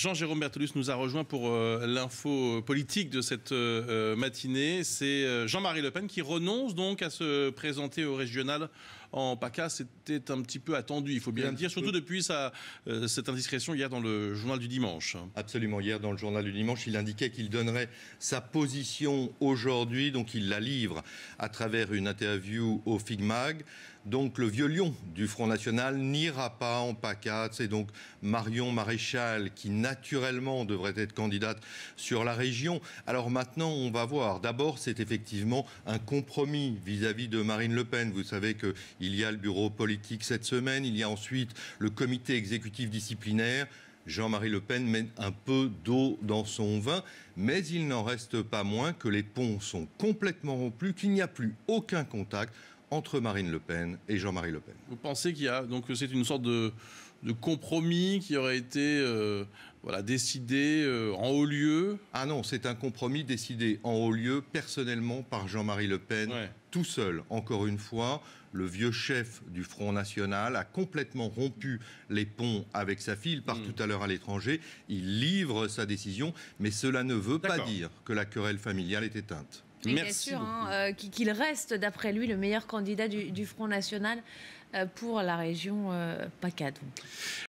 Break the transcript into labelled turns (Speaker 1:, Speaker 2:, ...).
Speaker 1: Jean-Jérôme Bertolus nous a rejoint pour euh, l'info politique de cette euh, euh, matinée. C'est Jean-Marie Le Pen qui renonce donc à se présenter au régional en PACA. C'était un petit peu attendu, il faut bien, le dire, surtout depuis cette indiscrétion hier dans le journal du dimanche.
Speaker 2: Absolument, hier dans le journal du dimanche, il indiquait qu'il donnerait sa position aujourd'hui, donc il la livre à travers une interview au FIGMAG. Donc le vieux lion du Front National n'ira pas en PACA. C'est donc Marion Maréchal qui n'a naturellement devrait être candidate sur la région. Alors maintenant, on va voir. D'abord, c'est effectivement un compromis vis-à-vis de Marine Le Pen. Vous savez qu'il y a le bureau politique cette semaine, il y a ensuite le comité exécutif disciplinaire. Jean-Marie Le Pen met un peu d'eau dans son vin, mais il n'en reste pas moins que les ponts sont complètement rompus, qu'il n'y a plus aucun contact entre Marine Le Pen et Jean-Marie Le Pen.
Speaker 1: Vous pensez qu'il y a donc c'est une sorte de, compromis qui aurait été euh, voilà
Speaker 2: décidé euh, en haut lieu Ah non, c'est un compromis décidé en haut lieu personnellement par Jean-Marie Le Pen tout seul. Encore une fois, le vieux chef du Front National a complètement rompu les ponts avec sa fille. Il part hmm. tout à l'heure à l'étranger. Il livre sa décision, mais cela ne veut pas dire que la querelle familiale est éteinte bien sûr hein,
Speaker 3: euh, qu'il reste, d'après lui, le meilleur candidat du, Front National euh, pour la région euh, PACA.